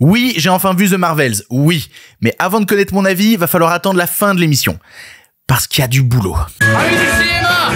Oui, j'ai enfin vu The Marvels, oui. Mais avant de connaître mon avis, va falloir attendre la fin de l'émission. Parce qu'il y a du boulot. cinéma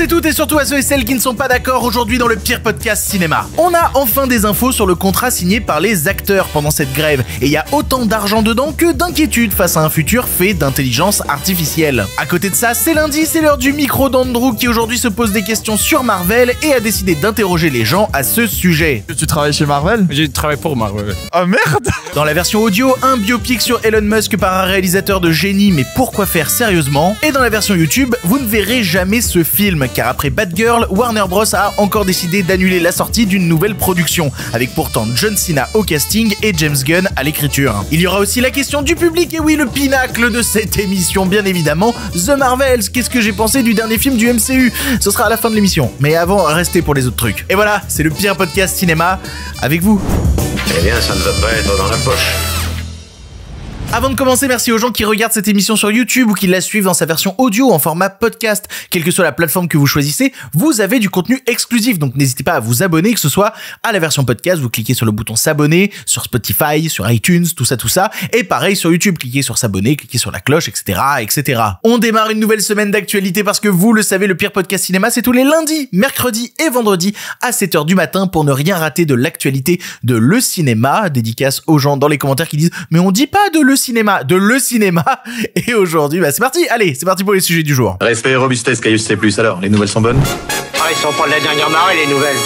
et toutes et surtout à ceux et celles qui ne sont pas d'accord aujourd'hui dans le pire podcast cinéma. On a enfin des infos sur le contrat signé par les acteurs pendant cette grève et il y a autant d'argent dedans que d'inquiétude face à un futur fait d'intelligence artificielle. À côté de ça, c'est lundi, c'est l'heure du micro d'Andrew qui aujourd'hui se pose des questions sur Marvel et a décidé d'interroger les gens à ce sujet. Tu travailles chez Marvel J'ai travaillé pour Marvel. Oh ah, merde Dans la version audio, un biopic sur Elon Musk par un réalisateur de génie mais pourquoi faire sérieusement Et dans la version YouTube, vous ne verrez jamais ce film car après Bad Girl, Warner Bros a encore décidé d'annuler la sortie d'une nouvelle production, avec pourtant John Cena au casting et James Gunn à l'écriture. Il y aura aussi la question du public, et oui, le pinacle de cette émission, bien évidemment, The Marvels. Qu'est-ce que j'ai pensé du dernier film du MCU Ce sera à la fin de l'émission, mais avant, restez pour les autres trucs. Et voilà, c'est le pire podcast cinéma avec vous. Eh bien, ça ne va pas être dans la poche. Avant de commencer, merci aux gens qui regardent cette émission sur YouTube ou qui la suivent dans sa version audio en format podcast. Quelle que soit la plateforme que vous choisissez, vous avez du contenu exclusif. Donc n'hésitez pas à vous abonner, que ce soit à la version podcast, vous cliquez sur le bouton s'abonner, sur Spotify, sur iTunes, tout ça, tout ça. Et pareil sur YouTube, cliquez sur s'abonner, cliquez sur la cloche, etc., etc. On démarre une nouvelle semaine d'actualité parce que vous le savez, le pire podcast cinéma, c'est tous les lundis, mercredis et vendredis à 7h du matin pour ne rien rater de l'actualité de le cinéma. Dédicace aux gens dans les commentaires qui disent, mais on dit pas de le cinéma, de le cinéma. Et aujourd'hui, bah, c'est parti. Allez, c'est parti pour les sujets du jour. Respect, robustesse, c'est C+. Alors, les nouvelles sont bonnes Ah, ils sont de la dernière marée, les nouvelles.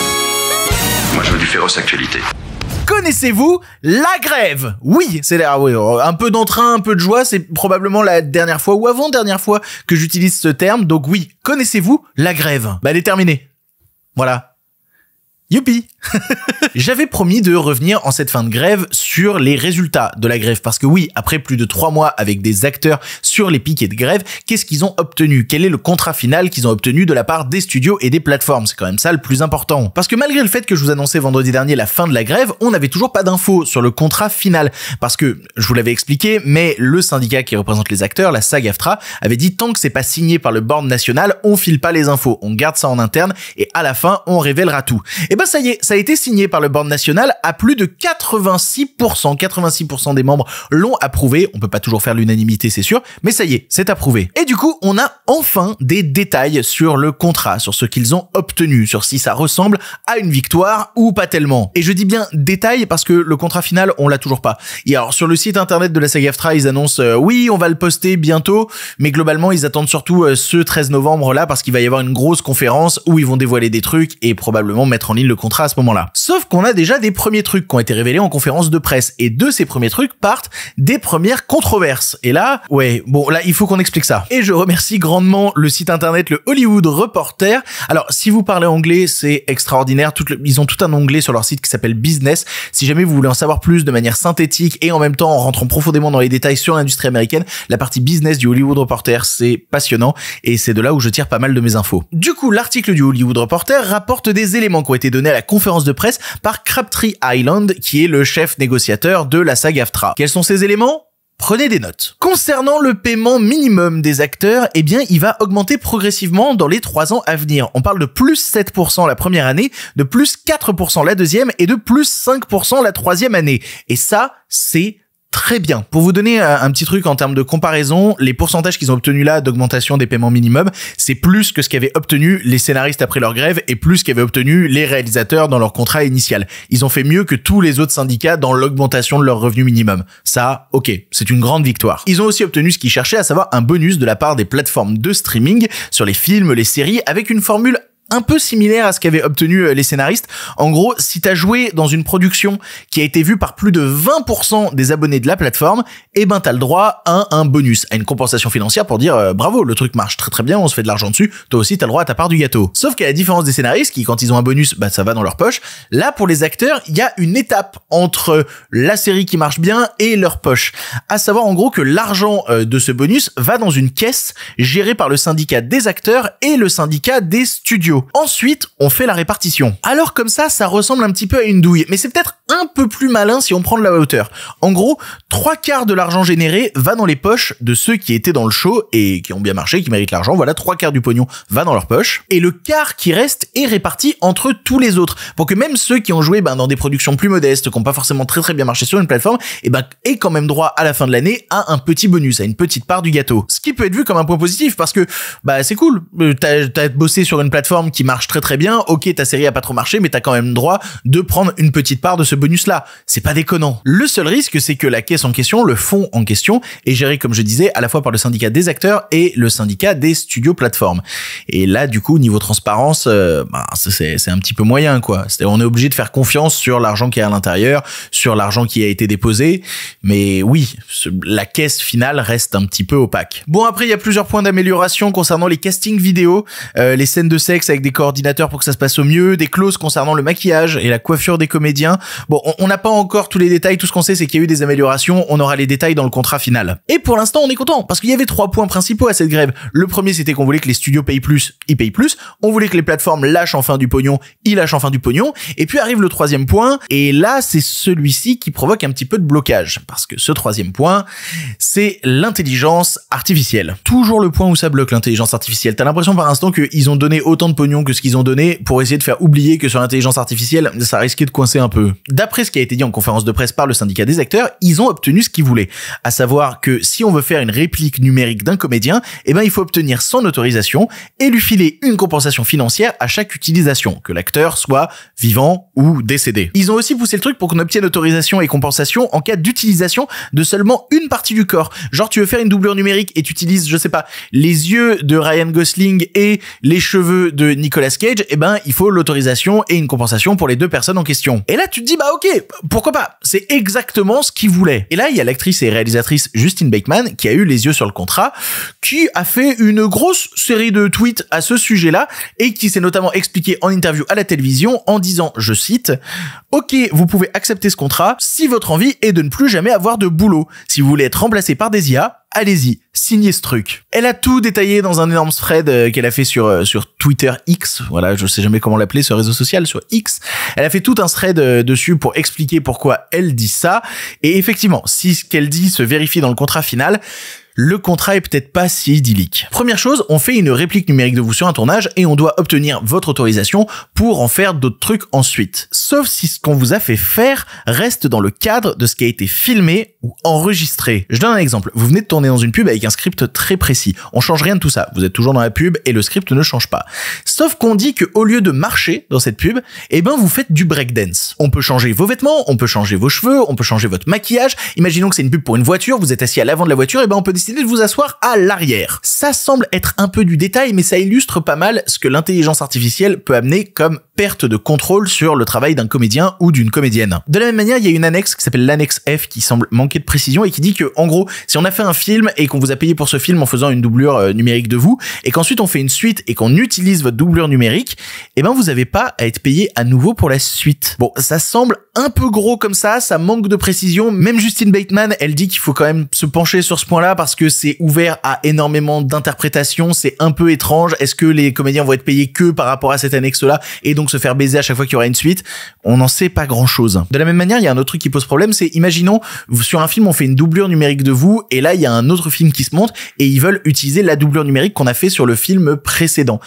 Moi, je veux du féroce actualité. Connaissez-vous la grève Oui, c'est là oui, un peu d'entrain, un peu de joie, c'est probablement la dernière fois ou avant-dernière fois que j'utilise ce terme, donc oui, connaissez-vous la grève Bah elle est terminée. Voilà, Youpi J'avais promis de revenir en cette fin de grève sur les résultats de la grève, parce que oui, après plus de trois mois avec des acteurs sur les piquets de grève, qu'est-ce qu'ils ont obtenu Quel est le contrat final qu'ils ont obtenu de la part des studios et des plateformes C'est quand même ça le plus important. Parce que malgré le fait que je vous annonçais vendredi dernier la fin de la grève, on n'avait toujours pas d'infos sur le contrat final, parce que, je vous l'avais expliqué, mais le syndicat qui représente les acteurs, la SAG AFTRA, avait dit tant que c'est pas signé par le board national, on file pas les infos, on garde ça en interne, et à la fin, on révélera tout. Eh ben, ben, ça y est, ça a été signé par le board national à plus de 86%. 86% des membres l'ont approuvé. On peut pas toujours faire l'unanimité, c'est sûr, mais ça y est, c'est approuvé. Et du coup, on a enfin des détails sur le contrat, sur ce qu'ils ont obtenu, sur si ça ressemble à une victoire ou pas tellement. Et je dis bien détails parce que le contrat final, on l'a toujours pas. Et alors sur le site internet de la SAG-AFTRA, ils annoncent euh, oui, on va le poster bientôt, mais globalement, ils attendent surtout euh, ce 13 novembre là parce qu'il va y avoir une grosse conférence où ils vont dévoiler des trucs et probablement mettre en ligne le contrat à ce moment-là. Sauf qu'on a déjà des premiers trucs qui ont été révélés en conférence de presse et de ces premiers trucs partent des premières controverses. Et là, ouais, bon, là, il faut qu'on explique ça. Et je remercie grandement le site internet, le Hollywood Reporter. Alors, si vous parlez anglais, c'est extraordinaire. Tout ils ont tout un onglet sur leur site qui s'appelle Business. Si jamais vous voulez en savoir plus de manière synthétique et en même temps en rentrant profondément dans les détails sur l'industrie américaine, la partie business du Hollywood Reporter, c'est passionnant et c'est de là où je tire pas mal de mes infos. Du coup, l'article du Hollywood Reporter rapporte des éléments qui ont été donné à la conférence de presse par Crabtree Island, qui est le chef négociateur de la saga AFTRA. Quels sont ces éléments Prenez des notes. Concernant le paiement minimum des acteurs, eh bien, il va augmenter progressivement dans les trois ans à venir. On parle de plus 7% la première année, de plus 4% la deuxième et de plus 5% la troisième année. Et ça, c'est très bien. Pour vous donner euh, un, petit truc en termes de comparaison, les pourcentages qu'ils ont obtenus là d'augmentation des paiements minimum, c'est plus que ce qu'avaient obtenu les scénaristes après leur grève et plus qu'avaient obtenu les réalisateurs dans leur contrat initial. Ils ont fait mieux que tous les autres syndicats dans l'augmentation de leur revenu minimum. Ça, ok, c'est une grande victoire. Ils ont aussi obtenu ce qu'ils cherchaient, à savoir un bonus de la part des plateformes de streaming sur les films, les séries, avec une formule un peu similaire à ce qu'avaient obtenu euh, les scénaristes. En gros, si t'as joué dans une production qui a été vue par plus de 20% des abonnés de la plateforme, eh ben t'as le droit à un bonus, à une compensation financière pour dire euh, bravo, le truc marche très très bien, on se fait de l'argent dessus, toi aussi t'as le droit à ta part du gâteau. Sauf qu'à la différence des scénaristes qui quand ils ont un bonus, bah ça va dans leur poche, là pour les acteurs, il y a une étape entre euh, la série qui marche bien et leur poche. À savoir en gros que l'argent de ce bonus va dans une caisse gérée par le syndicat des acteurs et le syndicat des studios. Ensuite, on fait la répartition. Alors comme ça, ça ressemble un petit peu à une douille, mais c'est peut-être un peu plus malin si on prend de la hauteur. En gros, trois quarts de l'argent généré va dans les poches de ceux qui étaient dans le show et qui ont bien marché, qui méritent l'argent. Voilà, trois quarts du pognon va dans leur poche. Et le quart qui reste est réparti entre tous les autres. Pour que même ceux qui ont joué ben, dans des productions plus modestes, qui n'ont pas forcément très très bien marché sur une plateforme, et eh ben, aient quand même droit à la fin de l'année à un petit bonus, à une petite part du gâteau. Ce qui peut être vu comme un point positif parce que bah c'est cool. Euh, t'as as bossé sur une plateforme qui marche très très bien. Ok, ta série a pas trop marché, mais t'as quand même droit de prendre une petite part de ce bonus C'est pas déconnant. Le seul risque, c'est que la caisse en question, le fonds en question, est géré, comme je disais, à la fois par le syndicat des acteurs et le syndicat des studios plateformes. Et là, du coup, niveau transparence, euh, bah, c'est un petit peu moyen, quoi. on est obligé de faire confiance sur l'argent qui est à l'intérieur, sur l'argent qui a été déposé. Mais oui, la caisse finale reste un petit peu opaque. Bon, après, il y a plusieurs points d'amélioration concernant les castings vidéo, euh, les scènes de sexe avec des coordinateurs pour que ça se passe au mieux, des clauses concernant le maquillage et la coiffure des comédiens. Bon, on n'a pas encore tous les détails. Tout ce qu'on sait, c'est qu'il y a eu des améliorations. On aura les détails dans le contrat final. Et pour l'instant, on est content parce qu'il y avait trois points principaux à cette grève. Le premier, c'était qu'on voulait que les studios payent plus, ils payent plus. On voulait que les plateformes lâchent enfin du pognon, ils lâchent enfin du pognon. Et puis arrive le troisième point. Et là, c'est celui-ci qui provoque un petit peu de blocage parce que ce troisième point, c'est l'intelligence artificielle. Toujours le point où ça bloque l'intelligence artificielle. T'as l'impression par instant qu'ils ont donné autant de pognon que ce qu'ils ont donné pour essayer de faire oublier que sur l'intelligence artificielle, ça risquait de coincer un peu d'après ce qui a été dit en conférence de presse par le syndicat des acteurs, ils ont obtenu ce qu'ils voulaient. À savoir que si on veut faire une réplique numérique d'un comédien, eh ben, il faut obtenir son autorisation et lui filer une compensation financière à chaque utilisation, que l'acteur soit vivant ou décédé. Ils ont aussi poussé le truc pour qu'on obtienne autorisation et compensation en cas d'utilisation de seulement une partie du corps. Genre, tu veux faire une doublure numérique et tu utilises, je sais pas, les yeux de Ryan Gosling et les cheveux de Nicolas Cage, eh ben, il faut l'autorisation et une compensation pour les deux personnes en question. Et là, tu te dis, bah ok, pourquoi pas C'est exactement ce qu'il voulait. Et là, il y a l'actrice et réalisatrice Justine Bakeman qui a eu les yeux sur le contrat, qui a fait une grosse série de tweets à ce sujet-là et qui s'est notamment expliqué en interview à la télévision en disant, je cite, Ok, vous pouvez accepter ce contrat si votre envie est de ne plus jamais avoir de boulot. Si vous voulez être remplacé par des IA, allez-y, signez ce truc. Elle a tout détaillé dans un énorme thread euh, qu'elle a fait sur euh, sur Twitter X, voilà, je sais jamais comment l'appeler ce réseau social sur X. Elle a fait tout un thread euh, dessus pour expliquer pourquoi elle dit ça et effectivement, si ce qu'elle dit se vérifie dans le contrat final, le contrat est peut-être pas si idyllique. Première chose, on fait une réplique numérique de vous sur un tournage et on doit obtenir votre autorisation pour en faire d'autres trucs ensuite. Sauf si ce qu'on vous a fait faire reste dans le cadre de ce qui a été filmé ou enregistré. Je donne un exemple. Vous venez de tourner dans une pub avec un script très précis. On change rien de tout ça. Vous êtes toujours dans la pub et le script ne change pas. Sauf qu'on dit qu'au lieu de marcher dans cette pub, eh ben vous faites du breakdance. On peut changer vos vêtements, on peut changer vos cheveux, on peut changer votre maquillage. Imaginons que c'est une pub pour une voiture, vous êtes assis à l'avant de la voiture, et eh ben on peut de vous asseoir à l'arrière. Ça semble être un peu du détail, mais ça illustre pas mal ce que l'intelligence artificielle peut amener comme perte de contrôle sur le travail d'un comédien ou d'une comédienne. De la même manière, il y a une annexe qui s'appelle l'annexe F qui semble manquer de précision et qui dit que, en gros, si on a fait un film et qu'on vous a payé pour ce film en faisant une doublure euh, numérique de vous et qu'ensuite on fait une suite et qu'on utilise votre doublure numérique, eh ben vous n'avez pas à être payé à nouveau pour la suite. Bon, ça semble un peu gros comme ça, ça manque de précision. Même Justine Bateman, elle dit qu'il faut quand même se pencher sur ce point-là parce que c'est ouvert à énormément d'interprétations, c'est un peu étrange. Est-ce que les comédiens vont être payés que par rapport à cette annexe-là et donc se faire baiser à chaque fois qu'il y aura une suite. On n'en sait pas grand chose. De la même manière, il y a un autre truc qui pose problème, c'est imaginons sur un film on fait une doublure numérique de vous et là il y a un autre film qui se monte et ils veulent utiliser la doublure numérique qu'on a fait sur le film précédent.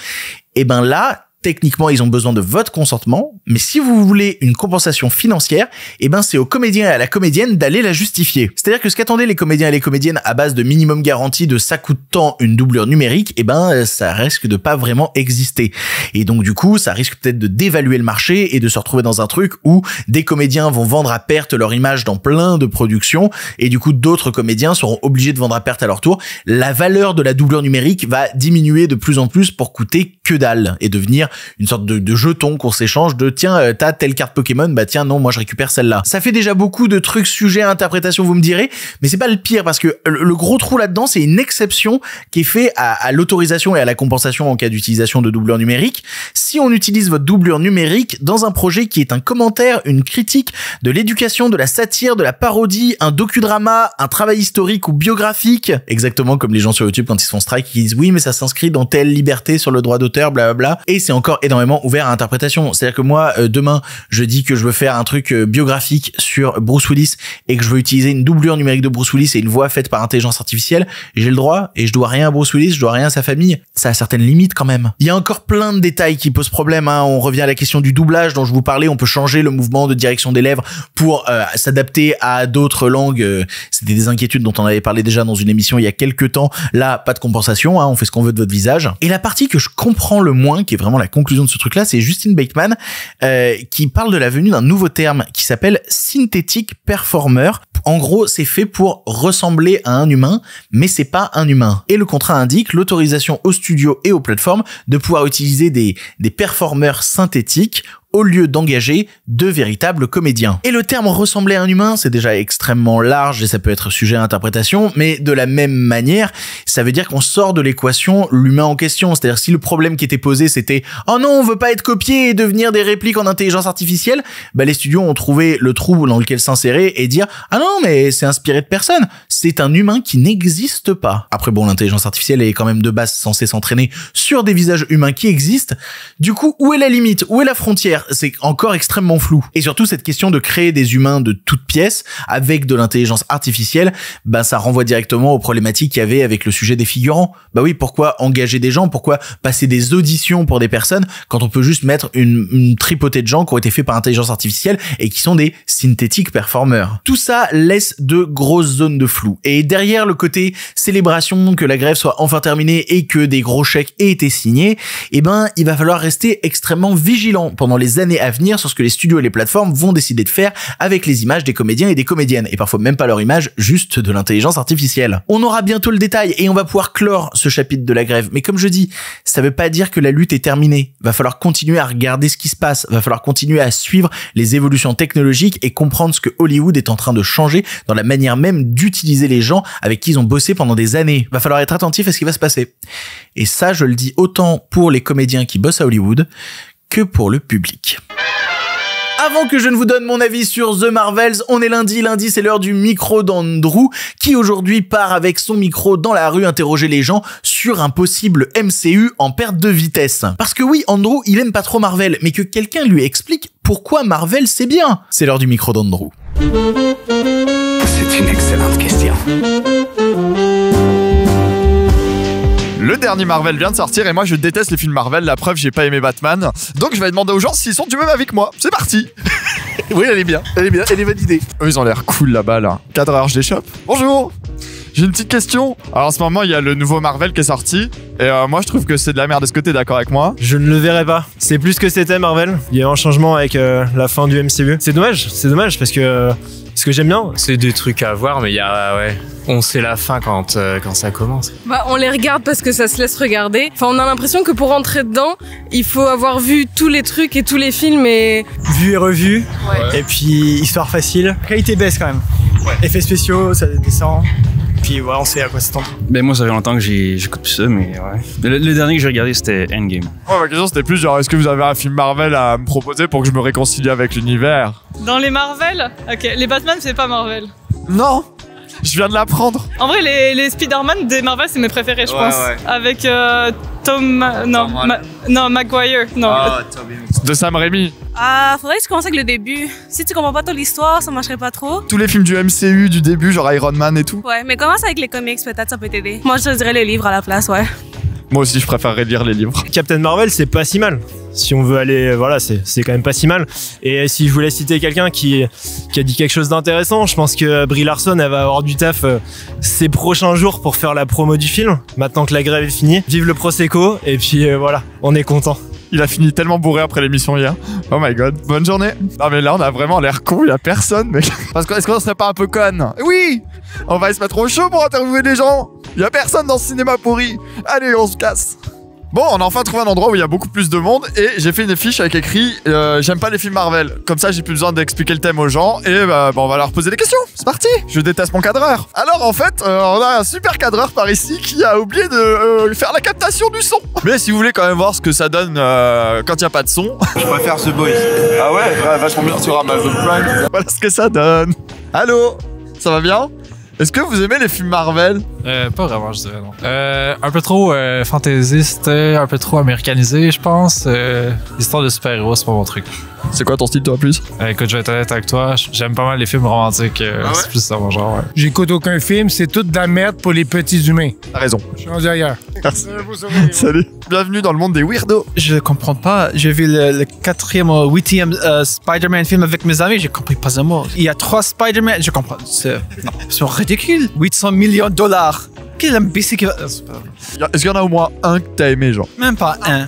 Et eh ben là, techniquement, ils ont besoin de votre consentement, mais si vous voulez une compensation financière, eh ben c'est aux comédiens et à la comédienne d'aller la justifier. C'est-à-dire que ce qu'attendaient les comédiens et les comédiennes à base de minimum garantie de ça coûte tant une doublure numérique, eh ben euh, ça risque de pas vraiment exister. Et donc du coup, ça risque peut-être de dévaluer le marché et de se retrouver dans un truc où des comédiens vont vendre à perte leur image dans plein de productions et du coup d'autres comédiens seront obligés de vendre à perte à leur tour. La valeur de la doublure numérique va diminuer de plus en plus pour coûter que dalle et devenir une sorte de, de jeton qu'on s'échange de tiens, euh, t'as telle carte Pokémon, bah tiens, non, moi je récupère celle-là. Ça fait déjà beaucoup de trucs sujets à interprétation, vous me direz, mais c'est pas le pire parce que le, gros trou là-dedans, c'est une exception qui est faite à, à l'autorisation et à la compensation en cas d'utilisation de doublure numérique. Si on utilise votre doublure numérique dans un projet qui est un commentaire, une critique, de l'éducation, de la satire, de la parodie, un docudrama, un travail historique ou biographique, exactement comme les gens sur YouTube quand ils font strike, ils disent oui, mais ça s'inscrit dans telle liberté sur le droit d'auteur, bla bla et encore énormément ouvert à interprétation. C'est-à-dire que moi, euh, demain, je dis que je veux faire un truc euh, biographique sur Bruce Willis et que je veux utiliser une doublure numérique de Bruce Willis et une voix faite par intelligence artificielle, j'ai le droit et je dois rien à Bruce Willis, je dois rien à sa famille. Ça a certaines limites quand même. Il y a encore plein de détails qui posent problème. Hein. On revient à la question du doublage dont je vous parlais. On peut changer le mouvement de direction des lèvres pour euh, s'adapter à d'autres langues. C'était des inquiétudes dont on avait parlé déjà dans une émission il y a quelques temps. Là, pas de compensation. Hein. On fait ce qu'on veut de votre visage. Et la partie que je comprends le moins, qui est vraiment la la conclusion de ce truc-là, c'est Justin Bateman euh, qui parle de la venue d'un nouveau terme qui s'appelle synthétique performer. En gros, c'est fait pour ressembler à un humain, mais c'est pas un humain. Et le contrat indique l'autorisation aux studios et aux plateformes de pouvoir utiliser des, des performeurs synthétiques au lieu d'engager de véritables comédiens. Et le terme ressembler à un humain, c'est déjà extrêmement large et ça peut être sujet à interprétation, mais de la même manière, ça veut dire qu'on sort de l'équation l'humain en question. C'est-à-dire si le problème qui était posé c'était oh non, on veut pas être copié et devenir des répliques en intelligence artificielle, bah les studios ont trouvé le trou dans lequel s'insérer et dire ah non mais c'est inspiré de personne, c'est un humain qui n'existe pas. Après bon, l'intelligence artificielle est quand même de base censée s'entraîner sur des visages humains qui existent. Du coup, où est la limite Où est la frontière c'est encore extrêmement flou. Et surtout, cette question de créer des humains de toutes pièces avec de l'intelligence artificielle, ben ça renvoie directement aux problématiques qu'il y avait avec le sujet des figurants. Bah oui, pourquoi engager des gens? Pourquoi passer des auditions pour des personnes quand on peut juste mettre une, une tripotée de gens qui ont été faits par intelligence artificielle et qui sont des synthétiques performeurs? Tout ça laisse de grosses zones de flou. Et derrière le côté célébration que la grève soit enfin terminée et que des gros chèques aient été signés, eh ben, il va falloir rester extrêmement vigilant pendant les années à venir sur ce que les studios et les plateformes vont décider de faire avec les images des comédiens et des comédiennes, et parfois même pas leur image, juste de l'intelligence artificielle. On aura bientôt le détail et on va pouvoir clore ce chapitre de la grève, mais comme je dis, ça veut pas dire que la lutte est terminée. Va falloir continuer à regarder ce qui se passe, va falloir continuer à suivre les évolutions technologiques et comprendre ce que Hollywood est en train de changer dans la manière même d'utiliser les gens avec qui ils ont bossé pendant des années. Va falloir être attentif à ce qui va se passer. Et ça, je le dis autant pour les comédiens qui bossent à Hollywood que pour le public. Avant que je ne vous donne mon avis sur The Marvels, on est lundi, lundi c'est l'heure du micro d'Andrew qui aujourd'hui part avec son micro dans la rue interroger les gens sur un possible MCU en perte de vitesse. Parce que oui, Andrew, il aime pas trop Marvel, mais que quelqu'un lui explique pourquoi Marvel c'est bien. C'est l'heure du micro d'Andrew. C'est une excellente question. Le dernier Marvel vient de sortir et moi je déteste les films Marvel, la preuve j'ai pas aimé Batman. Donc je vais demander aux gens s'ils sont du même avec moi. C'est parti Oui, elle est bien, elle est bien, elle est validée. Eux ils ont l'air cool là-bas là. Cadreur, je les Bonjour j'ai une petite question. Alors en ce moment, il y a le nouveau Marvel qui est sorti. Et euh, moi, je trouve que c'est de la merde. de ce côté, d'accord avec moi Je ne le verrai pas. C'est plus ce que c'était Marvel. Il y a eu un changement avec euh, la fin du MCU. C'est dommage, c'est dommage parce que euh, ce que j'aime bien, c'est des trucs à voir, mais il ouais, on sait la fin quand, euh, quand ça commence. Bah, on les regarde parce que ça se laisse regarder. Enfin, on a l'impression que pour rentrer dedans, il faut avoir vu tous les trucs et tous les films et. Vu et revu. Et puis, histoire facile. Qualité baisse quand même. Effets spéciaux, ça descend puis voilà, on sait à quoi s'attendre. Ben moi, ça fait longtemps que j'écoute plus ça, mais ouais. Le, dernier que j'ai regardé, c'était Endgame. Ouais, ma question, c'était plus genre, est-ce que vous avez un film Marvel à me proposer pour que je me réconcilie avec l'univers Dans les Marvel Ok, les Batman, c'est pas Marvel. Non je viens de l'apprendre. En vrai, les, les Spider-Man des Marvel, c'est mes préférés, je pense. Avec euh, Tom. Euh, non, ma... non, Maguire. Non. Ah, de Sam Raimi. Ah, faudrait que je commence avec le début. Si tu comprends pas toute l'histoire, ça marcherait pas trop. Tous les films du MCU du début, genre Iron Man et tout. Ouais, mais commence avec les comics, peut-être ça peut t'aider. Moi, je dirais les livres à la place, ouais. Moi aussi, je préfère lire les livres. Captain Marvel, c'est pas si mal. Si on veut aller, euh, voilà, c'est quand même pas si mal. Et si je voulais citer quelqu'un qui, qui a dit quelque chose d'intéressant, je pense que Brie Larson, elle va avoir du taf euh, ces prochains jours pour faire la promo du film. Maintenant que la grève est finie, vive le Prosecco et puis euh, voilà, on est content. Il a fini tellement bourré après l'émission hier. Oh my god. Bonne journée. Non mais là on a vraiment l'air con, il y a personne mec. Parce que est-ce qu'on serait pas un peu con Oui On va se mettre au chaud pour interviewer des gens Il y a personne dans ce cinéma pourri Allez, on se casse Bon, on a enfin trouvé un endroit où il y a beaucoup plus de monde et j'ai fait une fiche avec écrit euh, J'aime pas les films Marvel. Comme ça, j'ai plus besoin d'expliquer le thème aux gens et euh, bah, on va leur poser des questions. C'est parti Je déteste mon cadreur. Alors en fait, euh, on a un super cadreur par ici qui a oublié de faire la captation du son. Mais si vous voulez quand même voir ce que ça donne quand il n'y a pas de son. Je préfère ce boy. Ah ouais, ouais Vachement bien sur Amazon Prime. Voilà ce que ça donne. Allô Ça va bien est-ce que vous aimez les films Marvel? Euh, pas vraiment, je dirais non. Euh, un peu trop euh, fantaisiste, euh, un peu trop américanisé, je pense. Euh, l'histoire de super-héros, c'est pas mon truc. C'est quoi ton style, toi, plus? Euh, écoute, je vais être honnête avec toi, j'aime pas mal les films romantiques. Ah c'est plus ça, mon genre, ouais. J'écoute aucun film, c'est toute de la merde pour les petits humains. T'as raison. Je suis rendu ailleurs. Salut. Bienvenue dans le monde des weirdos. Je comprends pas. J'ai vu le, quatrième ou huitième Spider-Man film avec mes amis, j'ai compris pas un mot. Il y a trois Spider-Man, je comprends. C'est ridicule 800 millions de dollars Quelle imbécile qui va... Ah, est-ce qu'il y en a au moins un que t'as aimé, genre Même pas un,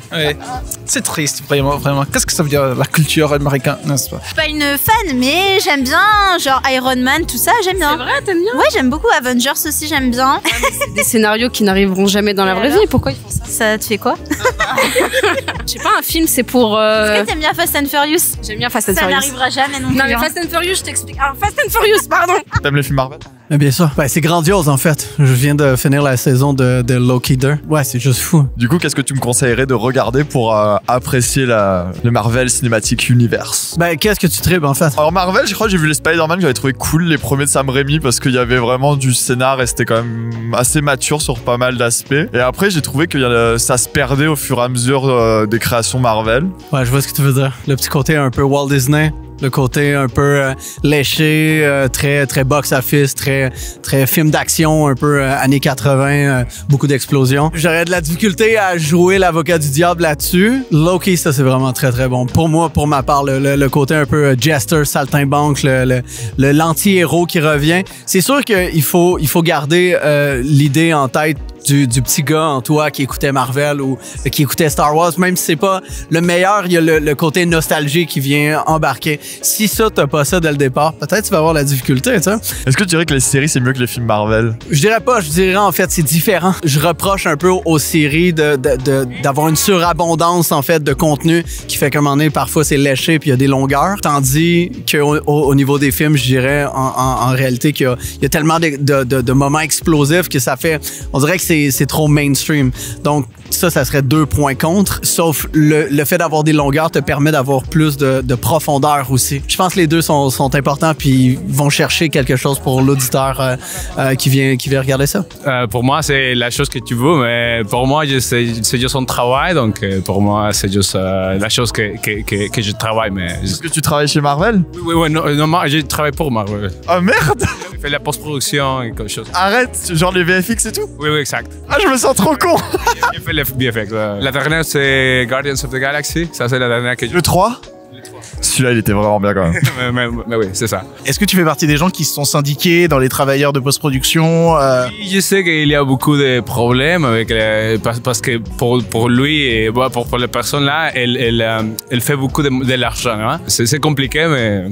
C'est triste, vraiment, vraiment. Qu'est-ce que ça veut dire, la culture américaine Je pas... suis pas une fan, mais j'aime bien, genre Iron Man, tout ça, j'aime bien. C'est vrai, t'aimes bien Ouais, j'aime beaucoup Avengers aussi, j'aime bien. Ah, des scénarios qui n'arriveront jamais dans la vraie vie, pourquoi ils font ça Ça te fait quoi ah bah. Je sais pas, un film, c'est pour... Euh, est-ce que t'aimes bien Fast and Furious J'aime bien Fast and Furious. Ça n'arrivera jamais non plus. Non, mais hein. Fast and Furious, je t'explique. Ah, Fast and Furious, pardon T'aimes le film Marvel mais bien sûr. c'est grandiose, en fait. Je viens de finir la saison de, de Loki 2. Ouais, c'est juste fou. Du coup, qu'est-ce que tu me conseillerais de regarder pour euh, apprécier le Marvel Cinematic Universe Ben, qu'est-ce que tu tribes, en fait Alors, Marvel, je crois que j'ai vu les Spider-Man que j'avais trouvé cool, les premiers de Sam Raimi, parce qu'il y avait vraiment du scénar et c'était quand même assez mature sur pas mal d'aspects. Et après, j'ai trouvé que ça se perdait au fur et à mesure euh, des créations Marvel. Ouais, je vois ce que tu veux dire. Le petit côté un peu Walt Disney. Le côté un peu euh, léché, euh, très très box office, très très film d'action, un peu euh, années 80, beaucoup d'explosions. J'aurais de la difficulté à jouer l'avocat du diable là-dessus. Loki, ça c'est vraiment très très bon. Pour moi, pour ma part, le, côté un peu jester, saltimbanque, le, l'anti-héros qui revient. C'est sûr qu'il faut il faut garder l'idée en tête du, petit gars en toi qui écoutait Marvel ou euh, qui écoutait Star Wars, même si c'est pas le meilleur, il y a le, côté nostalgie qui vient embarquer. Si ça, t'as pas ça dès le départ, peut-être tu vas avoir la difficulté, tu Est-ce que tu dirais que les séries c'est mieux que les films Marvel? Je dirais pas, je dirais en fait, c'est différent. Je reproche un peu aux séries d'avoir une surabondance, en fait, de contenu qui fait qu'à un moment donné, parfois, c'est léché puis il y a des longueurs, tandis qu'au au, niveau des films, je dirais en, réalité qu'il y, a tellement de, de moments explosifs que ça fait, on dirait que c'est c'est trop mainstream. Donc, ça, ça serait deux points contre, sauf le, le fait d'avoir des longueurs te permet d'avoir plus de, de, profondeur aussi. Je pense que les deux sont, sont importants puis vont chercher quelque chose pour l'auditeur euh, euh, qui, vient, qui vient regarder ça. Euh, pour moi, c'est la chose que tu veux, mais pour moi, c'est juste un travail, donc pour moi, c'est juste la chose que, que, que, je travaille. Mais... Est-ce que tu travailles chez Marvel? Oui, oui, oui non, je travaille pour Marvel. Ah merde! Je fais la post-production et quelque chose. Arrête, genre les VFX et tout? Oui, oui, exact. Ah, je me sens trop con! La dernière, c'est Guardians of the Galaxy. Ça, c'est la dernière que j'ai. Le 3 celui-là, il était vraiment bien quand même. mais, oui, c'est ça. Est-ce que tu fais partie des gens qui se sont syndiqués dans les travailleurs de post-production euh? Je sais qu'il y a beaucoup de problèmes avec parce, que pour, pour lui et bah, pour, pour les personnes là, elle, elle, euh, fait beaucoup de, l'argent. Hein. C'est compliqué, mais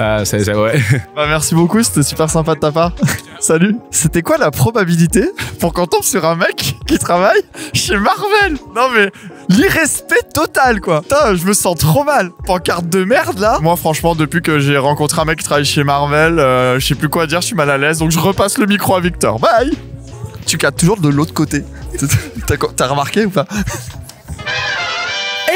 ah, c'est ça, ouais. Bah, merci beaucoup, c'était super sympa de ta part. Salut. C'était quoi la probabilité pour qu'on tombe sur un mec qui travaille chez Marvel Non mais l'irrespect total quoi. Putain, je me sens trop mal. carte de merde là. Moi franchement, depuis que j'ai rencontré un mec qui travaille chez Marvel, euh, je sais plus quoi dire, je suis mal à l'aise, donc je repasse le micro à Victor. Bye. Tu cas toujours de l'autre côté. T'as remarqué ou pas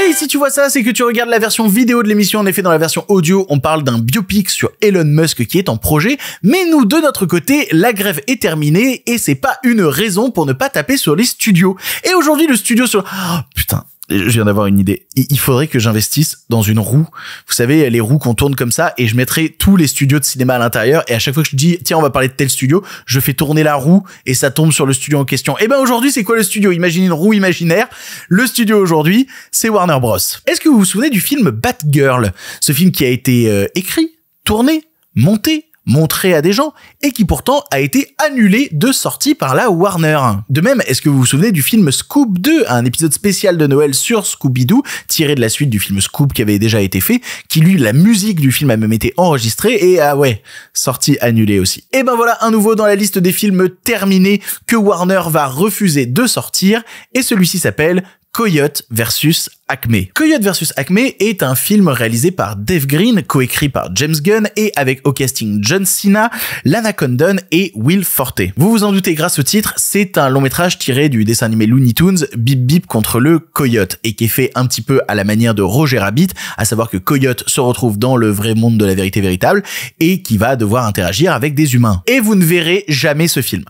et si tu vois ça, c'est que tu regardes la version vidéo de l'émission. En effet, dans la version audio, on parle d'un biopic sur Elon Musk qui est en projet. Mais nous, de notre côté, la grève est terminée et c'est pas une raison pour ne pas taper sur les studios. Et aujourd'hui, le studio sur... Oh, putain, je viens d'avoir une idée. Il faudrait que j'investisse dans une roue. Vous savez, les roues qu'on tourne comme ça, et je mettrai tous les studios de cinéma à l'intérieur. Et à chaque fois que je dis, tiens, on va parler de tel studio, je fais tourner la roue et ça tombe sur le studio en question. Eh ben aujourd'hui, c'est quoi le studio Imaginez une roue imaginaire. Le studio aujourd'hui, c'est Warner Bros. Est-ce que vous vous souvenez du film Batgirl Ce film qui a été euh, écrit, tourné, monté, montré à des gens et qui pourtant a été annulé de sortie par la Warner. De même, est-ce que vous vous souvenez du film Scoop 2, un épisode spécial de Noël sur Scooby-Doo, tiré de la suite du film Scoop qui avait déjà été fait, qui lui, la musique du film a même été enregistrée et ah ouais, sortie annulée aussi. Et eh ben voilà un nouveau dans la liste des films terminés que Warner va refuser de sortir et celui-ci s'appelle Coyote versus Acme. Coyote versus Acme est un film réalisé par Dave Green, coécrit par James Gunn et avec au casting John Cena, Lana Condon et Will Forte. Vous vous en doutez grâce au titre, c'est un long métrage tiré du dessin animé Looney Tunes Bip Bip contre le Coyote et qui est fait un petit peu à la manière de Roger Rabbit, à savoir que Coyote se retrouve dans le vrai monde de la vérité véritable et qui va devoir interagir avec des humains. Et vous ne verrez jamais ce film.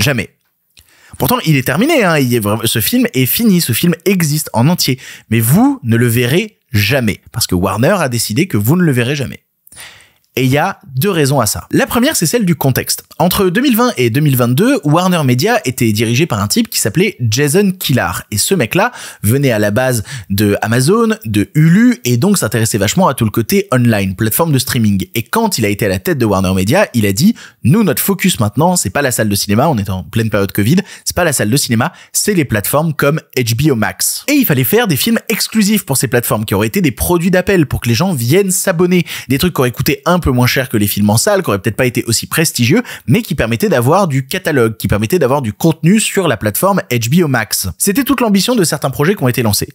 Jamais. Pourtant, il est terminé. Hein. ce film est fini. Ce film existe en entier. Mais vous ne le verrez jamais. Parce que Warner a décidé que vous ne le verrez jamais. Et il y a deux raisons à ça. La première, c'est celle du contexte. Entre 2020 et 2022, Warner Media était dirigé par un type qui s'appelait Jason Killar. Et ce mec-là venait à la base de Amazon, de Hulu, et donc s'intéressait vachement à tout le côté online, plateforme de streaming. Et quand il a été à la tête de Warner Media, il a dit, nous, notre focus maintenant, c'est pas la salle de cinéma, on est en pleine période Covid, c'est pas la salle de cinéma, c'est les plateformes comme HBO Max. Et il fallait faire des films exclusifs pour ces plateformes qui auraient été des produits d'appel pour que les gens viennent s'abonner, des trucs qui auraient coûté un peu moins cher que les films en salle, qui auraient peut-être pas été aussi prestigieux, mais qui permettaient d'avoir du catalogue, qui permettaient d'avoir du contenu sur la plateforme HBO Max. C'était toute l'ambition de certains projets qui ont été lancés.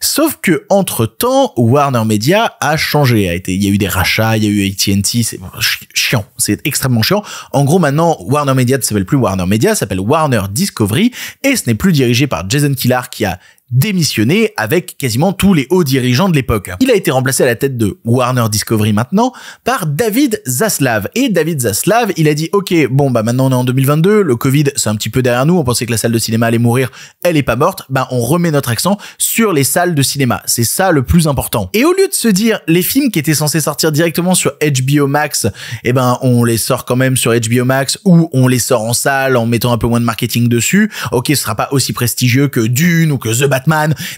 Sauf que, entre temps, Warner Media a changé, a été, il y a eu des rachats, il y a eu AT&T, c'est chiant, c'est extrêmement chiant. En gros, maintenant, Warner Media ne s'appelle plus Warner Media, s'appelle Warner Discovery, et ce n'est plus dirigé par Jason Killar qui a démissionné avec quasiment tous les hauts dirigeants de l'époque. Il a été remplacé à la tête de Warner Discovery maintenant par David Zaslav. Et David Zaslav, il a dit OK, bon bah maintenant on est en 2022, le Covid c'est un petit peu derrière nous, on pensait que la salle de cinéma allait mourir, elle est pas morte, bah on remet notre accent sur les salles de cinéma. C'est ça le plus important. Et au lieu de se dire les films qui étaient censés sortir directement sur HBO Max, eh ben on les sort quand même sur HBO Max ou on les sort en salle en mettant un peu moins de marketing dessus. OK, ce sera pas aussi prestigieux que Dune ou que The Battle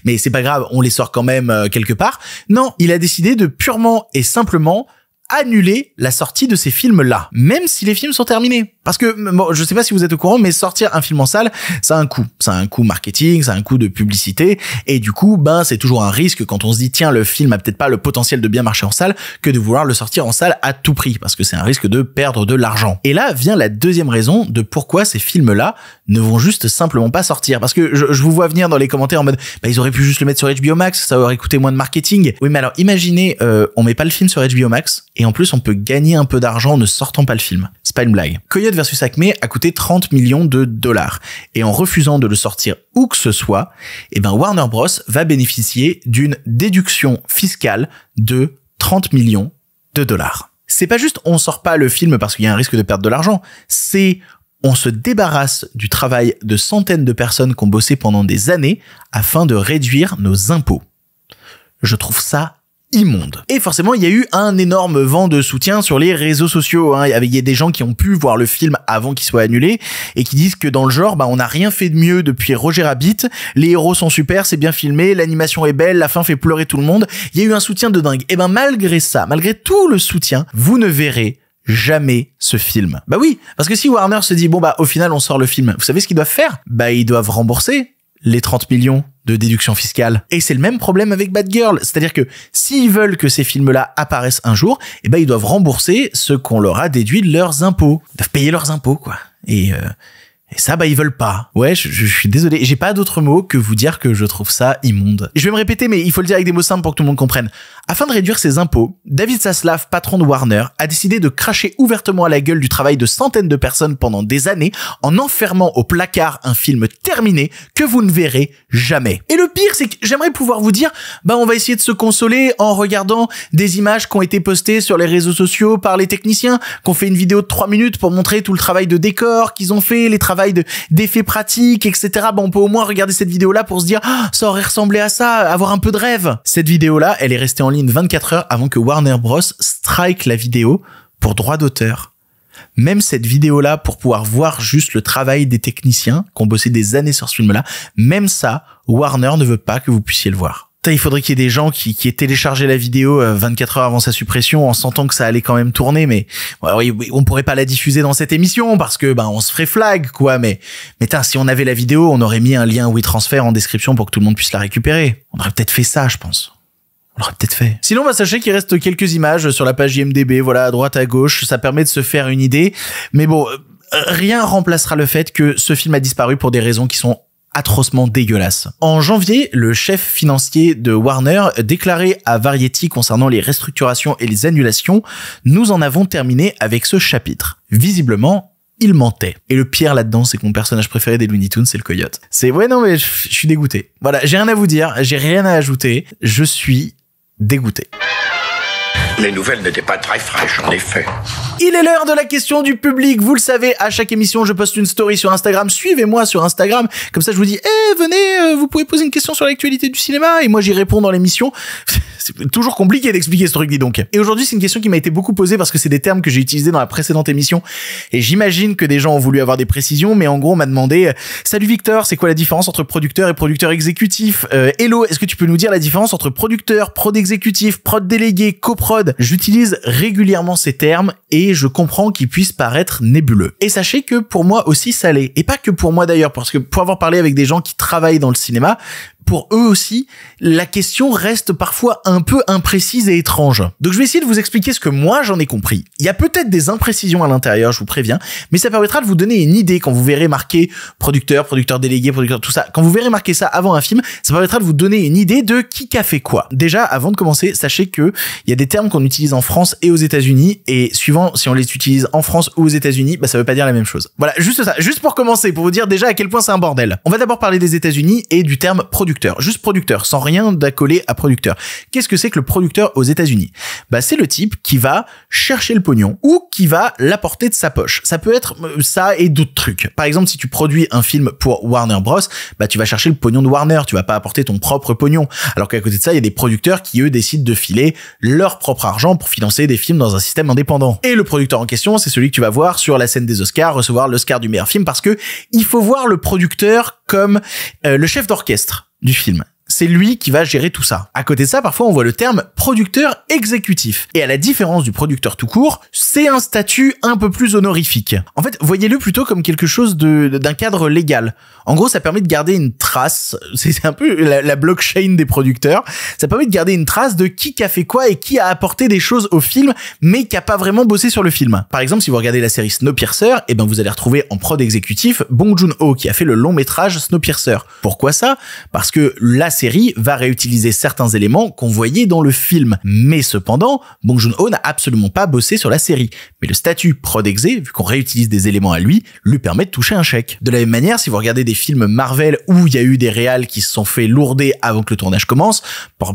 mais c'est pas grave, on les sort quand même euh, quelque part. Non, il a décidé de purement et simplement annuler la sortie de ces films-là, même si les films sont terminés. Parce que bon, je sais pas si vous êtes au courant, mais sortir un film en salle, ça a un coût. Ça a un coût marketing, ça a un coût de publicité, et du coup, ben c'est toujours un risque quand on se dit tiens le film a peut-être pas le potentiel de bien marcher en salle que de vouloir le sortir en salle à tout prix, parce que c'est un risque de perdre de l'argent. Et là vient la deuxième raison de pourquoi ces films-là ne vont juste simplement pas sortir, parce que je, vous vois venir dans les commentaires en mode bah, ils auraient pu juste le mettre sur HBO Max, ça aurait coûté moins de marketing. Oui, mais alors imaginez, euh, on met pas le film sur HBO Max et en plus on peut gagner un peu d'argent en ne sortant pas le film. C'est pas une blague versus Acme a coûté 30 millions de dollars. Et en refusant de le sortir où que ce soit, eh ben Warner Bros va bénéficier d'une déduction fiscale de 30 millions de dollars. C'est pas juste on sort pas le film parce qu'il y a un risque de perdre de l'argent, c'est on se débarrasse du travail de centaines de personnes qui ont bossé pendant des années afin de réduire nos impôts. Je trouve ça immonde. Et forcément, il y a eu un énorme vent de soutien sur les réseaux sociaux. Hein. Il y a des gens qui ont pu voir le film avant qu'il soit annulé et qui disent que dans le genre, bah, on n'a rien fait de mieux depuis Roger Rabbit. Les héros sont super, c'est bien filmé, l'animation est belle, la fin fait pleurer tout le monde. Il y a eu un soutien de dingue. Et ben malgré ça, malgré tout le soutien, vous ne verrez jamais ce film. Bah oui, parce que si Warner se dit bon bah au final on sort le film, vous savez ce qu'ils doivent faire Bah ils doivent rembourser les 30 millions de déduction fiscale. Et c'est le même problème avec Bad Girl. C'est-à-dire que s'ils veulent que ces films-là apparaissent un jour, eh ben, ils doivent rembourser ce qu'on leur a déduit de leurs impôts. Ils doivent payer leurs impôts, quoi. Et, euh, et ça, bah, ils veulent pas. Ouais, je, je, suis désolé. J'ai pas d'autre mot que vous dire que je trouve ça immonde. Je vais me répéter, mais il faut le dire avec des mots simples pour que tout le monde comprenne. Afin de réduire ses impôts, David Zaslav, patron de Warner, a décidé de cracher ouvertement à la gueule du travail de centaines de personnes pendant des années en enfermant au placard un film terminé que vous ne verrez jamais. Et le pire, c'est que j'aimerais pouvoir vous dire, bah, on va essayer de se consoler en regardant des images qui ont été postées sur les réseaux sociaux par les techniciens, qu'on fait une vidéo de 3 minutes pour montrer tout le travail de décor qu'ils ont fait, les travaux d'effets pratiques, etc. Bon, on peut au moins regarder cette vidéo là pour se dire ah, ça aurait ressemblé à ça, avoir un peu de rêve. Cette vidéo là, elle est restée en ligne 24 heures avant que Warner Bros strike la vidéo pour droit d'auteur même cette vidéo-là, pour pouvoir voir juste le travail des techniciens qui ont bossé des années sur ce film-là, même ça, Warner ne veut pas que vous puissiez le voir il faudrait qu'il y ait des gens qui, aient téléchargé la vidéo 24 euh, heures avant sa suppression en sentant que ça allait quand même tourner, mais on pourrait pas la diffuser dans cette émission parce que ben on se ferait flag quoi. Mais mais si on avait la vidéo, on aurait mis un lien WeTransfer en description pour que tout le monde puisse la récupérer. On aurait peut-être fait ça, je pense. On l'aurait peut-être fait. Sinon, bah, sachez qu'il reste quelques images sur la page IMDB, voilà, à droite, à gauche. Ça permet de se faire une idée. Mais bon, euh, rien remplacera le fait que ce film a disparu pour des raisons qui sont atrocement dégueulasse. En janvier, le chef financier de Warner déclarait à Variety concernant les restructurations et les annulations, nous en avons terminé avec ce chapitre. Visiblement, il mentait. Et le pire là-dedans, c'est que mon personnage préféré des Looney Tunes, c'est le coyote. C'est ouais, non, mais je suis dégoûté. Voilà, j'ai rien à vous dire, j'ai rien à ajouter, je suis dégoûté. Les nouvelles n'étaient pas très fraîches, en effet. Il est l'heure de la question du public. Vous le savez, à chaque émission, je poste une story sur Instagram. Suivez-moi sur Instagram. Comme ça, je vous dis, eh, venez, euh, vous pouvez poser une question sur l'actualité du cinéma. Et moi, j'y réponds dans l'émission. c'est toujours compliqué d'expliquer ce truc, dis donc. Et aujourd'hui, c'est une question qui m'a été beaucoup posée parce que c'est des termes que j'ai utilisés dans la précédente émission. Et j'imagine que des gens ont voulu avoir des précisions, mais en gros, on m'a demandé euh, Salut Victor, c'est quoi la différence entre producteur et producteur exécutif euh, Hello, est-ce que tu peux nous dire la différence entre producteur, prod exécutif, prod délégué, coprod J'utilise régulièrement ces termes et je comprends qu'ils puissent paraître nébuleux. Et sachez que pour moi aussi, ça l'est. Et pas que pour moi d'ailleurs, parce que pour avoir parlé avec des gens qui travaillent dans le cinéma, pour eux aussi, la question reste parfois un peu imprécise et étrange. Donc je vais essayer de vous expliquer ce que moi j'en ai compris. Il y a peut-être des imprécisions à l'intérieur, je vous préviens, mais ça permettra de vous donner une idée quand vous verrez marqué producteur, producteur délégué, producteur, tout ça. Quand vous verrez marquer ça avant un film, ça permettra de vous donner une idée de qui a fait quoi. Déjà, avant de commencer, sachez que il y a des termes qu'on utilise en France et aux États-Unis, et suivant si on les utilise en France ou aux États-Unis, bah ça veut pas dire la même chose. Voilà, juste ça, juste pour commencer, pour vous dire déjà à quel point c'est un bordel. On va d'abord parler des États-Unis et du terme producteur juste producteur, sans rien d'accoler à producteur. Qu'est-ce que c'est que le producteur aux États-Unis Bah c'est le type qui va chercher le pognon ou qui va l'apporter de sa poche. Ça peut être euh, ça et d'autres trucs. Par exemple, si tu produis un film pour Warner Bros, bah tu vas chercher le pognon de Warner, tu vas pas apporter ton propre pognon. Alors qu'à côté de ça, il y a des producteurs qui eux décident de filer leur propre argent pour financer des films dans un système indépendant. Et le producteur en question, c'est celui que tu vas voir sur la scène des Oscars recevoir l'Oscar du meilleur film parce que il faut voir le producteur comme euh, le chef d'orchestre du film c'est lui qui va gérer tout ça. À côté de ça, parfois on voit le terme producteur exécutif. Et à la différence du producteur tout court, c'est un statut un peu plus honorifique. En fait, voyez-le plutôt comme quelque chose d'un cadre légal. En gros, ça permet de garder une trace. C'est un peu la, blockchain des producteurs. Ça permet de garder une trace de qui a fait quoi et qui a apporté des choses au film, mais qui a pas vraiment bossé sur le film. Par exemple, si vous regardez la série Snowpiercer, et eh ben vous allez retrouver en prod exécutif Bong Joon-ho qui a fait le long métrage Snowpiercer. Pourquoi ça Parce que la série série va réutiliser certains éléments qu'on voyait dans le film. Mais cependant, Bong Joon-ho n'a absolument pas bossé sur la série. Mais le statut prodexé, vu qu'on réutilise des éléments à lui, lui permet de toucher un chèque. De la même manière, si vous regardez des films Marvel où il y a eu des réals qui se sont fait lourder avant que le tournage commence,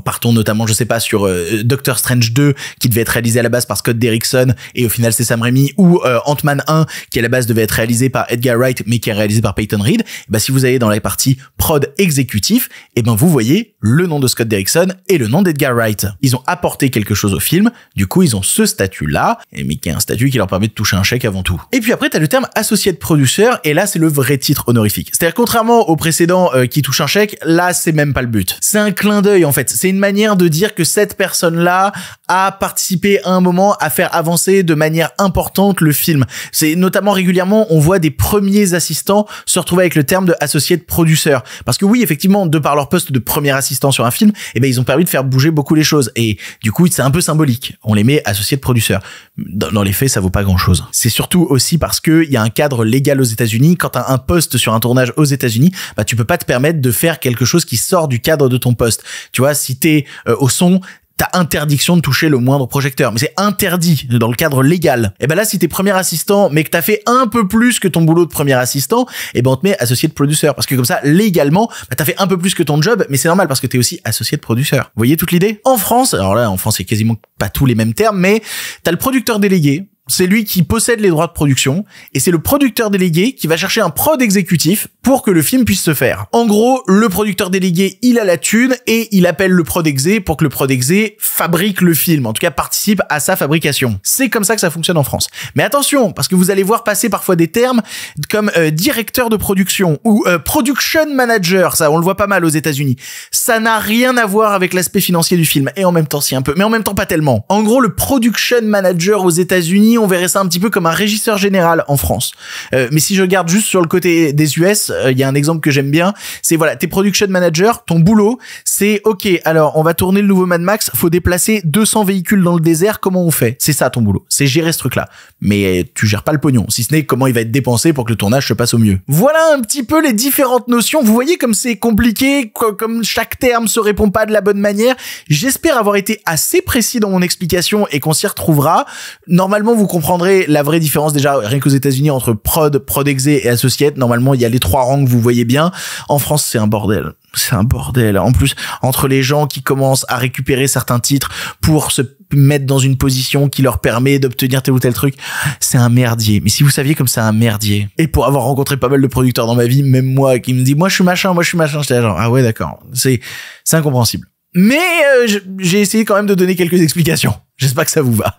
partons notamment, je sais pas, sur euh, Doctor Strange 2 qui devait être réalisé à la base par Scott Derrickson et au final c'est Sam Raimi ou euh, Ant-Man 1 qui à la base devait être réalisé par Edgar Wright mais qui est réalisé par Peyton Reed, bah si vous allez dans la partie prod exécutif, et eh ben vous voyez le nom de Scott Derrickson et le nom d'Edgar Wright. Ils ont apporté quelque chose au film, du coup ils ont ce statut-là, mais qui est un statut qui leur permet de toucher un chèque avant tout. Et puis après, t'as le terme associé de producteur, et là c'est le vrai titre honorifique. C'est-à-dire contrairement au précédent euh, qui touche un chèque, là c'est même pas le but. C'est un clin d'œil en fait, c'est une manière de dire que cette personne-là a participé à un moment à faire avancer de manière importante le film. C'est notamment régulièrement, on voit des premiers assistants se retrouver avec le terme de associé de producteur. Parce que oui, effectivement, de par leur poste de premier assistant sur un film, eh ben ils ont permis de faire bouger beaucoup les choses. Et du coup, c'est un peu symbolique. On les met associés de producteurs. Dans, les faits, ça vaut pas grand-chose. C'est surtout aussi parce que il y a un cadre légal aux États-Unis. Quand as un poste sur un tournage aux États-Unis, bah tu peux pas te permettre de faire quelque chose qui sort du cadre de ton poste. Tu vois, si t'es es euh, au son, t'as interdiction de toucher le moindre projecteur. Mais c'est interdit dans le cadre légal. Et eh ben là, si t'es premier assistant, mais que t'as fait un peu plus que ton boulot de premier assistant, et eh ben on te met associé de producteur. Parce que comme ça, légalement, tu bah, t'as fait un peu plus que ton job, mais c'est normal parce que t'es aussi associé de producteur. Vous voyez toute l'idée En France, alors là, en France, c'est quasiment pas tous les mêmes termes, mais t'as le producteur délégué, c'est lui qui possède les droits de production et c'est le producteur délégué qui va chercher un prod exécutif pour que le film puisse se faire. En gros, le producteur délégué, il a la thune et il appelle le prod exé pour que le prod exé fabrique le film, en tout cas participe à sa fabrication. C'est comme ça que ça fonctionne en France. Mais attention, parce que vous allez voir passer parfois des termes comme euh, directeur de production ou euh, production manager, ça on le voit pas mal aux États-Unis. Ça n'a rien à voir avec l'aspect financier du film et en même temps si un peu, mais en même temps pas tellement. En gros, le production manager aux États-Unis on verrait ça un petit peu comme un régisseur général en France. Euh, mais si je regarde juste sur le côté des US, euh, il y a un exemple que j'aime bien, c'est voilà, tes production manager, ton boulot, c'est OK, alors on va tourner le nouveau Mad Max, faut déplacer 200 véhicules dans le désert, comment on fait C'est ça ton boulot, c'est gérer ce truc-là. Mais euh, tu gères pas le pognon, si ce n'est comment il va être dépensé pour que le tournage se passe au mieux. Voilà un petit peu les différentes notions. Vous voyez comme c'est compliqué, comme chaque terme se répond pas de la bonne manière. J'espère avoir été assez précis dans mon explication et qu'on s'y retrouvera. Normalement, vous vous comprendrez la vraie différence déjà rien qu'aux États-Unis entre prod, prod exé et associate. Normalement, il y a les trois rangs que vous voyez bien. En France, c'est un bordel. C'est un bordel. En plus, entre les gens qui commencent à récupérer certains titres pour se mettre dans une position qui leur permet d'obtenir tel ou tel truc, c'est un merdier. Mais si vous saviez comme c'est un merdier. Et pour avoir rencontré pas mal de producteurs dans ma vie, même moi qui me dit moi je suis machin, moi je suis machin, j'étais genre ah ouais d'accord. C'est c'est incompréhensible. Mais euh, j'ai essayé quand même de donner quelques explications. J'espère que ça vous va.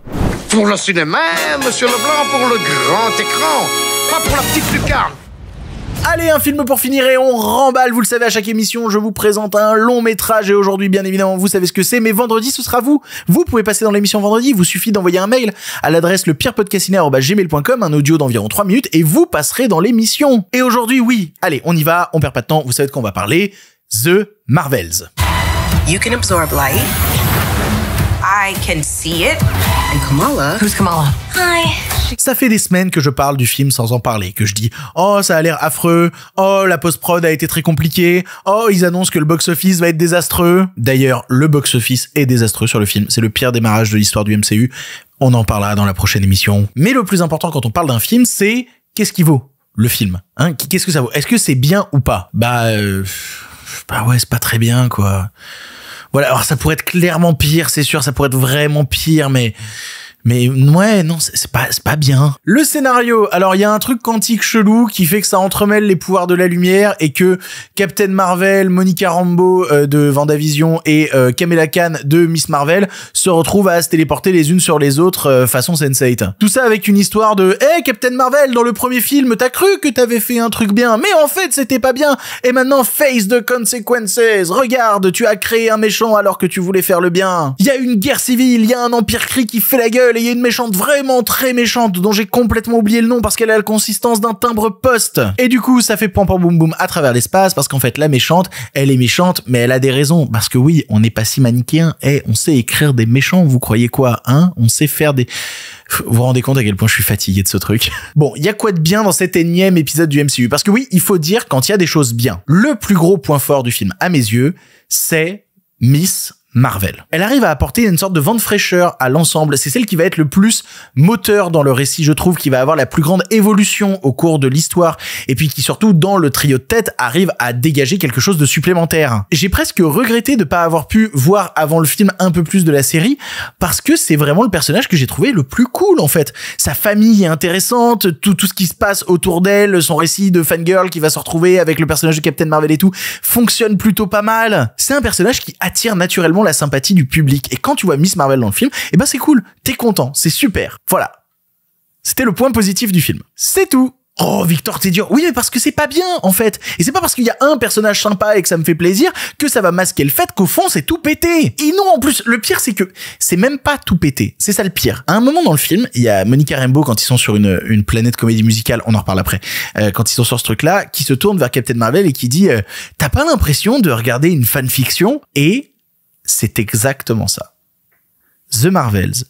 Pour le cinéma, monsieur Leblanc, pour le grand écran, pas pour la petite lucarne. Allez, un film pour finir et on remballe. Vous le savez, à chaque émission, je vous présente un long métrage et aujourd'hui, bien évidemment, vous savez ce que c'est, mais vendredi, ce sera vous. Vous pouvez passer dans l'émission vendredi. Il vous suffit d'envoyer un mail à l'adresse lepirepodcastiné.com, un audio d'environ 3 minutes et vous passerez dans l'émission. Et aujourd'hui, oui. Allez, on y va. On perd pas de temps. Vous savez de quoi on va parler. The Marvels. I can see it. Kamala. Kamala? Hi. Ça fait des semaines que je parle du film sans en parler, que je dis oh ça a l'air affreux, oh la post-prod a été très compliquée, oh ils annoncent que le box-office va être désastreux. D'ailleurs, le box-office est désastreux sur le film, c'est le pire démarrage de l'histoire du MCU. On en parlera dans la prochaine émission. Mais le plus important quand on parle d'un film, c'est qu'est-ce qui vaut le film hein? Qu'est-ce que ça vaut Est-ce que c'est bien ou pas bah, euh, bah ouais, c'est pas très bien quoi. Voilà, alors ça pourrait être clairement pire, c'est sûr, ça pourrait être vraiment pire, mais mais ouais, non, c'est pas, pas bien. Le scénario, alors il y a un truc quantique chelou qui fait que ça entremêle les pouvoirs de la lumière et que Captain Marvel, Monica Rambeau euh, de Vendavision et euh, Khan de Miss Marvel se retrouvent à se téléporter les unes sur les autres euh, façon sense Tout ça avec une histoire de « Hey Captain Marvel, dans le premier film, t'as cru que t'avais fait un truc bien, mais en fait c'était pas bien, et maintenant face the consequences, regarde, tu as créé un méchant alors que tu voulais faire le bien. Il y a une guerre civile, il y a un empire cri qui fait la gueule, et il y a une méchante vraiment très méchante dont j'ai complètement oublié le nom parce qu'elle a la consistance d'un timbre poste. Et du coup, ça fait pom pom boum boum à travers l'espace parce qu'en fait, la méchante, elle est méchante, mais elle a des raisons. Parce que oui, on n'est pas si manichéen. Eh, on sait écrire des méchants, vous croyez quoi, hein? On sait faire des... Vous vous rendez compte à quel point je suis fatigué de ce truc. Bon, il y a quoi de bien dans cet énième épisode du MCU Parce que oui, il faut dire quand il y a des choses bien. Le plus gros point fort du film, à mes yeux, c'est Miss Marvel. Elle arrive à apporter une sorte de vent de fraîcheur à l'ensemble. C'est celle qui va être le plus moteur dans le récit, je trouve, qui va avoir la plus grande évolution au cours de l'histoire, et puis qui surtout dans le trio de tête arrive à dégager quelque chose de supplémentaire. J'ai presque regretté de ne pas avoir pu voir avant le film un peu plus de la série, parce que c'est vraiment le personnage que j'ai trouvé le plus cool en fait. Sa famille est intéressante, tout, tout ce qui se passe autour d'elle, son récit de fangirl qui va se retrouver avec le personnage de Captain Marvel et tout, fonctionne plutôt pas mal. C'est un personnage qui attire naturellement la sympathie du public. Et quand tu vois Miss Marvel dans le film, et eh ben c'est cool, t'es content, c'est super. Voilà. C'était le point positif du film. C'est tout. Oh, Victor, t'es dur. Oui, mais parce que c'est pas bien, en fait. Et c'est pas parce qu'il y a un personnage sympa et que ça me fait plaisir que ça va masquer le fait qu'au fond, c'est tout pété. Et non, en plus, le pire, c'est que c'est même pas tout pété. C'est ça le pire. À un moment dans le film, il y a Monica Rambeau, quand ils sont sur une, planète comédie musicale, on en reparle après, euh, quand ils sont sur ce truc-là, qui se tourne vers Captain Marvel et qui dit, euh, t'as pas l'impression de regarder une fanfiction et c'est exactement ça. The Marvels,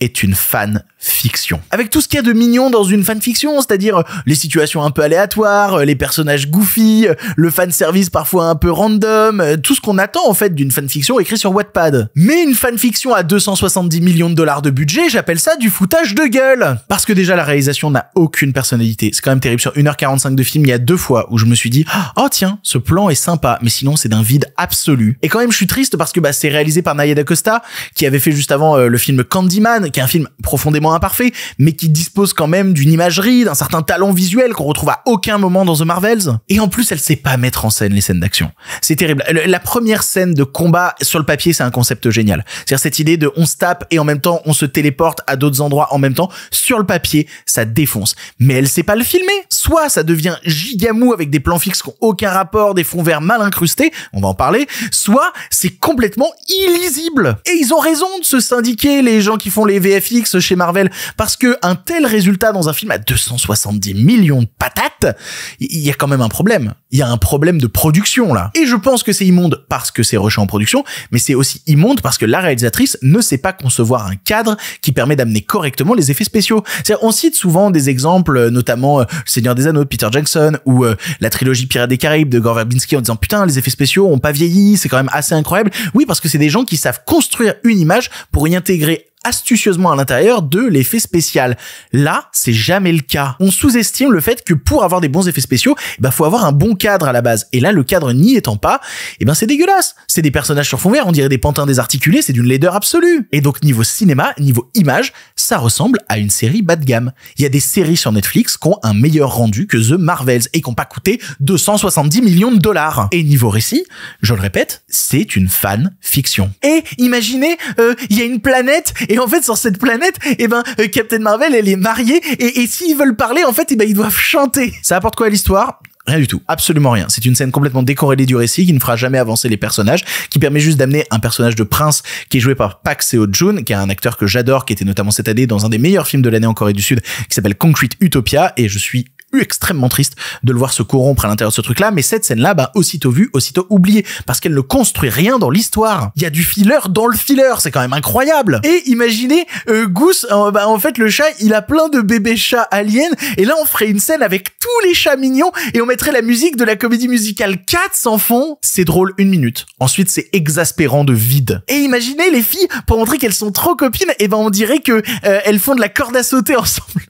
est une fan-fiction. Avec tout ce qu'il y a de mignon dans une fan-fiction, c'est-à-dire euh, les situations un peu aléatoires, euh, les personnages goofy, euh, le fan-service parfois un peu random, tout ce qu'on attend en fait d'une fan-fiction écrite sur Wattpad. Mais une fan-fiction à 270 millions de dollars de budget, j'appelle ça du foutage de gueule Parce que déjà la réalisation n'a aucune personnalité. C'est quand même terrible. Sur 1h45 de film, il y a deux fois où je me suis dit « Oh tiens, ce plan est sympa, mais sinon c'est d'un vide absolu. » Et quand même, je suis triste parce que bah, c'est réalisé par Naya Costa, qui avait fait juste avant le film Candyman, qui est un film profondément imparfait, mais qui dispose quand même d'une imagerie, d'un certain talent visuel qu'on retrouve à aucun moment dans The Marvels. Et en plus, elle sait pas mettre en scène les scènes d'action. C'est terrible. La première scène de combat sur le papier, c'est un concept génial. C'est-à-dire cette idée de on se tape et en même temps on se téléporte à d'autres endroits en même temps. Sur le papier, ça défonce. Mais elle sait pas le filmer. Soit ça devient gigamou avec des plans fixes qui n'ont aucun rapport, des fonds verts mal incrustés. On va en parler. Soit c'est complètement illisible. Et ils ont raison de se syndiquer les gens qui font les VFX chez Marvel, parce que un tel résultat dans un film à 270 millions de patates, il y a quand même un problème. Il y a un problème de production là. Et je pense que c'est immonde parce que c'est rejeté en production, mais c'est aussi immonde parce que la réalisatrice ne sait pas concevoir un cadre qui permet d'amener correctement les effets spéciaux. On cite souvent des exemples, euh, notamment euh, Seigneur des Anneaux de Peter Jackson ou euh, la trilogie Pirates des Caraïbes de Gore Verbinski en disant putain les effets spéciaux ont pas vieilli, c'est quand même assez incroyable. Oui parce que c'est des gens qui savent construire une image pour y intégrer astucieusement à l'intérieur de l'effet spécial. Là, c'est jamais le cas. On sous-estime le fait que pour avoir des bons effets spéciaux, il eh bah, ben, faut avoir un bon cadre à la base. Et là, le cadre n'y étant pas, eh ben, c'est dégueulasse. C'est des personnages sur fond vert, on dirait des pantins désarticulés, c'est d'une laideur absolue. Et donc, niveau cinéma, niveau image, ça ressemble à une série bas de gamme. Il y a des séries sur Netflix qui ont un meilleur rendu que The Marvels et qui n'ont pas coûté 270 millions de dollars. Et niveau récit, je le répète, c'est une fan fiction. Et imaginez, euh, il y a une planète et en fait, sur cette planète, eh ben, euh, Captain Marvel, elle est mariée. Et, s'ils veulent parler, en fait, eh ben, ils doivent chanter. Ça apporte quoi à l'histoire Rien du tout, absolument rien. C'est une scène complètement décorrélée du récit qui ne fera jamais avancer les personnages, qui permet juste d'amener un personnage de prince qui est joué par Pak Seo Joon, qui est un acteur que j'adore, qui était notamment cette année dans un des meilleurs films de l'année en Corée du Sud, qui s'appelle Concrete Utopia, et je suis extrêmement triste de le voir se corrompre à l'intérieur de ce truc-là, mais cette scène-là, bah, aussitôt vue, aussitôt oubliée, parce qu'elle ne construit rien dans l'histoire. Il y a du filler dans le filler, c'est quand même incroyable. Et imaginez, euh, Goose, en bah, fait, le chat, il a plein de bébés chats aliens, et là, on ferait une scène avec tous les chats mignons, et on mettrait la musique de la comédie musicale 4 sans fond. C'est drôle une minute. Ensuite, c'est exaspérant de vide. Et imaginez les filles, pour montrer qu'elles sont trop copines, et ben, on dirait que euh, elles font de la corde à sauter ensemble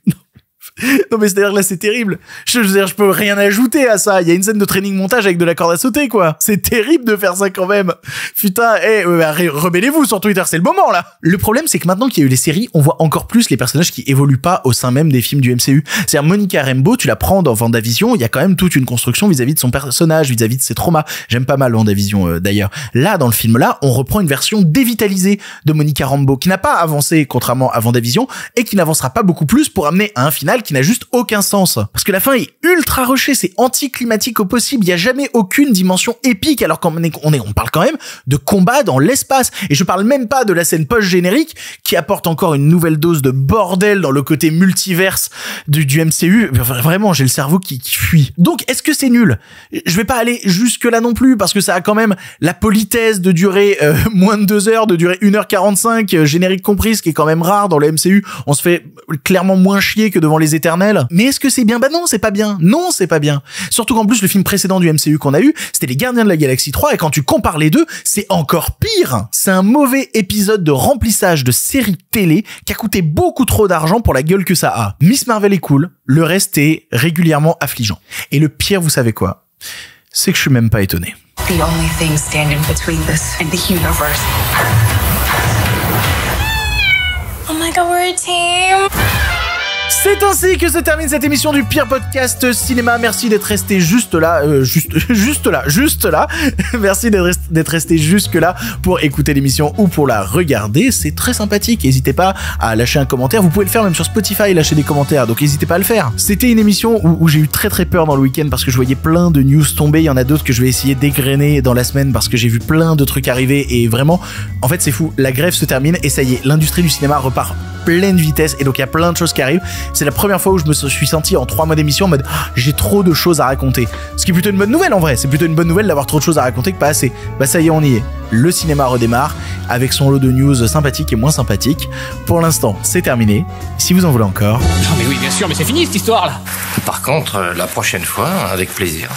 mais c'est-à-dire là, c'est terrible. Je, dire, je peux rien ajouter à ça. Il y a une scène de training montage avec de la corde à sauter, quoi. C'est terrible de faire ça quand même. Putain, eh, bah, rebellez-vous sur Twitter, c'est le moment là. Le problème, c'est que maintenant qu'il y a eu les séries, on voit encore plus les personnages qui évoluent pas au sein même des films du MCU. C'est-à-dire Monica Rambeau, tu la prends dans Vendavision, il y a quand même toute une construction vis-à-vis de son personnage, vis-à-vis de ses traumas. J'aime pas mal Vendavision euh, d'ailleurs. Là, dans le film là, on reprend une version dévitalisée de Monica Rambeau qui n'a pas avancé contrairement à Vendavision et qui n'avancera pas beaucoup plus pour amener à un final qui n'a juste aucun sens. Parce que la fin est ultra rushée, c'est anticlimatique au possible, il n'y a jamais aucune dimension épique, alors qu'on est, on est, on parle quand même de combat dans l'espace. Et je parle même pas de la scène post-générique, qui apporte encore une nouvelle dose de bordel dans le côté multiverse du, MCU. vraiment, j'ai le cerveau qui, fuit. Donc, est-ce que c'est nul? Je vais pas aller jusque là non plus, parce que ça a quand même la politesse de durer euh, moins de deux heures, de durer 1h45, euh, générique compris, ce qui est quand même rare dans le MCU. On se fait clairement moins chier que devant les éternels mais est-ce que c'est bien Bah non, c'est pas bien. Non, c'est pas bien. Surtout qu'en plus, le film précédent du MCU qu'on a eu, c'était Les Gardiens de la Galaxie 3, et quand tu compares les deux, c'est encore pire. C'est un mauvais épisode de remplissage de séries télé qui a coûté beaucoup trop d'argent pour la gueule que ça a. Miss Marvel est cool, le reste est régulièrement affligeant. Et le pire, vous savez quoi C'est que je suis même pas étonné. Oh my god, we're a team! C'est ainsi que se termine cette émission du pire podcast cinéma. Merci d'être resté juste là, euh, juste, juste là, juste là. Merci d'être resté jusque là pour écouter l'émission ou pour la regarder. C'est très sympathique. N'hésitez pas à lâcher un commentaire. Vous pouvez le faire même sur Spotify, lâcher des commentaires. Donc n'hésitez pas à le faire. C'était une émission où, j'ai eu très très peur dans le week-end parce que je voyais plein de news tomber. Il y en a d'autres que je vais essayer d'égrener dans la semaine parce que j'ai vu plein de trucs arriver et vraiment, en fait, c'est fou. La grève se termine et ça y est, l'industrie du cinéma repart pleine vitesse et donc il y a plein de choses qui arrivent. C'est la première fois où je me suis senti en trois mois d'émission en mode oh, j'ai trop de choses à raconter. Ce qui est plutôt une bonne nouvelle en vrai. C'est plutôt une bonne nouvelle d'avoir trop de choses à raconter que pas assez. Bah ça y est, on y est. Le cinéma redémarre avec son lot de news sympathiques et moins sympathiques. Pour l'instant, c'est terminé. Si vous en voulez encore. Non ah, mais oui, bien sûr, mais c'est fini cette histoire là. Par contre, euh, la prochaine fois, avec plaisir.